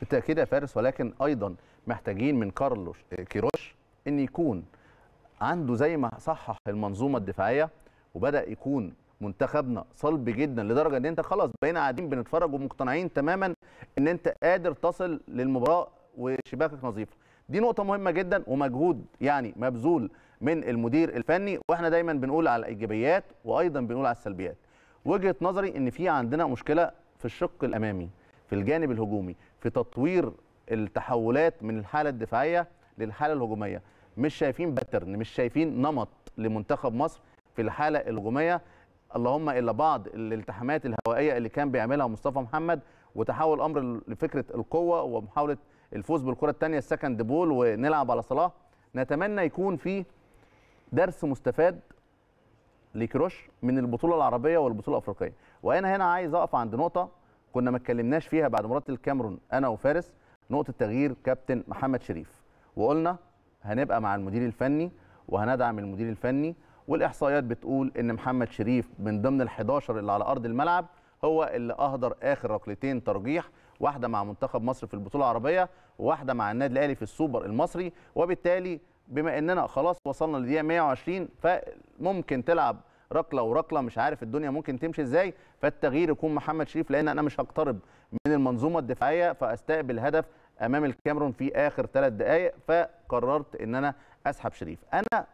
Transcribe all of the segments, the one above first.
بالتاكيد يا فارس ولكن ايضا محتاجين من كارلوس كيروش ان يكون عنده زي ما صحح المنظومه الدفاعيه وبدا يكون منتخبنا صلب جدا لدرجه ان انت خلاص بقينا قاعدين بنتفرج ومقتنعين تماما ان انت قادر تصل للمباراه وشباكك نظيفه دي نقطه مهمه جدا ومجهود يعني مبذول من المدير الفني واحنا دايما بنقول على الايجابيات وايضا بنقول على السلبيات وجهه نظري ان في عندنا مشكله في الشق الامامي في الجانب الهجومي في تطوير التحولات من الحاله الدفاعيه للحاله الهجوميه مش شايفين باترن مش شايفين نمط لمنتخب مصر في الحاله الهجوميه اللهم الا بعض الالتحامات الهوائيه اللي كان بيعملها مصطفى محمد وتحول امر لفكره القوه ومحاوله الفوز بالكره الثانيه السكند بول ونلعب على صلاح نتمنى يكون في درس مستفاد لكروش من البطوله العربيه والبطوله الافريقيه وانا هنا عايز اقف عند نقطه كنا ما اتكلمناش فيها بعد مباراه الكاميرون انا وفارس نقطه تغيير كابتن محمد شريف وقلنا هنبقى مع المدير الفني وهندعم المدير الفني والاحصائيات بتقول ان محمد شريف من ضمن ال11 اللي على ارض الملعب هو اللي اهدر اخر ركلتين ترجيح واحده مع منتخب مصر في البطوله العربيه وواحده مع النادي الاهلي في السوبر المصري وبالتالي بما اننا خلاص وصلنا لدقيقه 120 فممكن تلعب ركله وركله مش عارف الدنيا ممكن تمشي ازاي فالتغيير يكون محمد شريف لان انا مش هقترب من المنظومه الدفاعيه فاستقبل هدف امام الكاميرون في اخر ثلاث دقائق فقررت ان انا اسحب شريف انا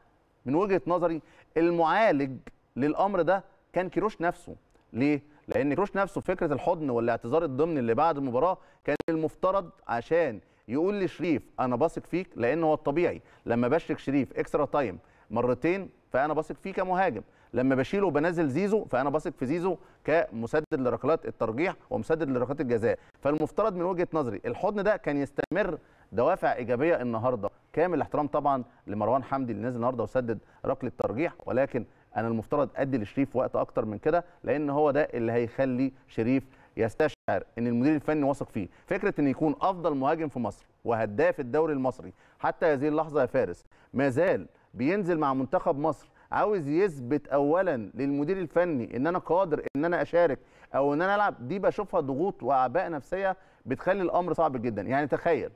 من وجهه نظري المعالج للامر ده كان كيروش نفسه ليه لان كيروش نفسه فكره الحضن والاعتذار الضمني اللي بعد المباراه كان المفترض عشان يقول لشريف انا باثق فيك لان هو الطبيعي لما بشرك شريف اكسترا تايم مرتين فانا بثق فيه كمهاجم لما بشيله وبنزل زيزو فانا بثق في زيزو كمسدد لركلات الترجيح ومسدد لركلات الجزاء فالمفترض من وجهه نظري الحضن ده كان يستمر دوافع ايجابيه النهارده كامل الاحترام طبعا لمروان حمدي اللي نزل النهارده وسدد ركله ترجيح ولكن انا المفترض ادي لشريف وقت اكتر من كده لان هو ده اللي هيخلي شريف يستشعر ان المدير الفني واثق فيه فكره ان يكون افضل مهاجم في مصر وهداف الدوري المصري حتى هذه اللحظه يا فارس ما زال بينزل مع منتخب مصر عاوز يثبت اولا للمدير الفني ان انا قادر ان انا اشارك او ان انا العب دي بشوفها ضغوط واعباء نفسيه بتخلي الامر صعب جدا يعني تخيل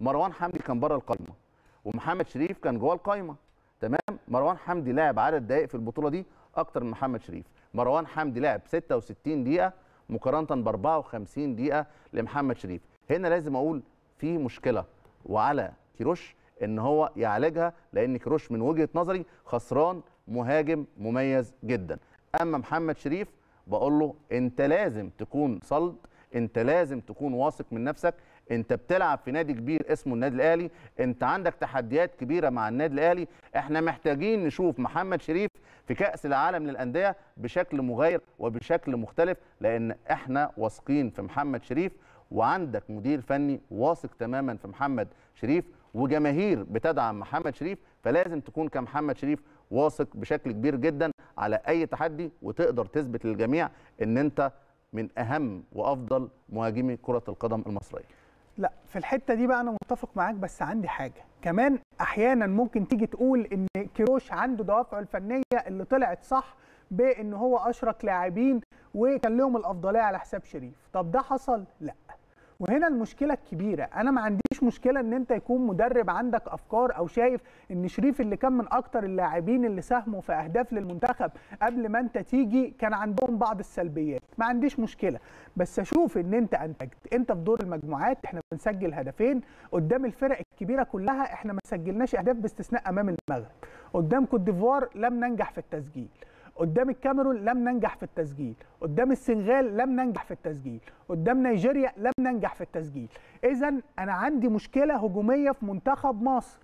مروان حمدي كان بره القايمه ومحمد شريف كان جوه القايمه تمام مروان حمدي لعب عدد دقائق في البطوله دي اكتر من محمد شريف مروان حمدي لعب 66 دقيقه مقارنه ب 54 دقيقه لمحمد شريف هنا لازم اقول في مشكله وعلى كيروش ان هو يعالجها لان كروش من وجهه نظري خسران مهاجم مميز جدا اما محمد شريف بقول له انت لازم تكون صلد انت لازم تكون واثق من نفسك انت بتلعب في نادي كبير اسمه النادي الاهلي انت عندك تحديات كبيره مع النادي الاهلي احنا محتاجين نشوف محمد شريف في كاس العالم للانديه بشكل مغاير وبشكل مختلف لان احنا واثقين في محمد شريف وعندك مدير فني واثق تماما في محمد شريف وجماهير بتدعم محمد شريف فلازم تكون كمحمد شريف واثق بشكل كبير جدا على اي تحدي وتقدر تثبت للجميع ان انت من اهم وافضل مهاجمي كره القدم المصريه لا في الحته دي بقى انا متفق معاك بس عندي حاجه كمان احيانا ممكن تيجي تقول ان كيروش عنده دوافعه الفنيه اللي طلعت صح بان هو اشرك لاعبين وكان لهم الافضليه على حساب شريف طب ده حصل لا وهنا المشكله الكبيره انا ما عندي مفيش مشكله ان انت يكون مدرب عندك افكار او شايف ان شريف اللي كان من اكتر اللاعبين اللي ساهموا في اهداف للمنتخب قبل ما انت تيجي كان عندهم بعض السلبيات ما عنديش مشكله بس اشوف ان انت انتجت انت في دور المجموعات احنا بنسجل هدفين قدام الفرق الكبيره كلها احنا ما سجلناش اهداف باستثناء امام المغرب قدام كوت ديفوار لم ننجح في التسجيل قدام الكاميرون لم ننجح في التسجيل قدام السنغال لم ننجح في التسجيل قدام نيجيريا لم ننجح في التسجيل اذا انا عندي مشكله هجوميه في منتخب مصر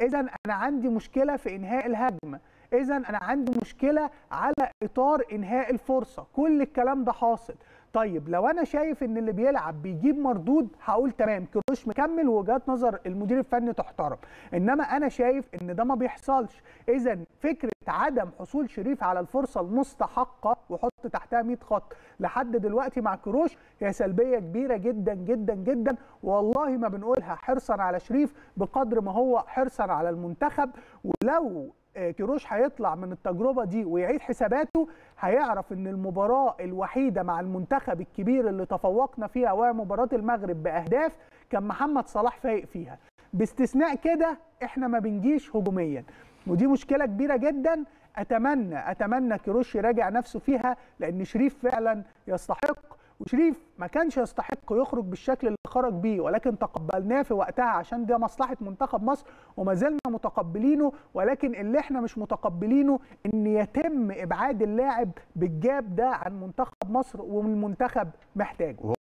اذا انا عندي مشكله في انهاء الهجمه اذا انا عندي مشكله على اطار انهاء الفرصه كل الكلام ده حاصل طيب لو انا شايف ان اللي بيلعب بيجيب مردود هقول تمام كروش مكمل وجهات نظر المدير الفني تحترم انما انا شايف ان ده ما بيحصلش اذا فكره عدم حصول شريف على الفرصه المستحقه وحط تحتها 100 خط لحد دلوقتي مع كروش هي سلبيه كبيره جدا جدا جدا والله ما بنقولها حرصا على شريف بقدر ما هو حرصا على المنتخب ولو آه، كيروش هيطلع من التجربه دي ويعيد حساباته هيعرف ان المباراه الوحيده مع المنتخب الكبير اللي تفوقنا فيها وهي مباراه المغرب باهداف كان محمد صلاح فايق فيها باستثناء كده احنا ما بنجيش هجوميا ودي مشكله كبيره جدا اتمنى اتمنى كيروش يراجع نفسه فيها لان شريف فعلا يستحق وشريف ما كانش يستحق يخرج بالشكل اللي خرج بيه ولكن تقبلناه في وقتها عشان ده مصلحه منتخب مصر وما زلنا متقبلينه ولكن اللي احنا مش متقبلينه ان يتم ابعاد اللاعب بالجاب ده عن منتخب مصر والمنتخب محتاجه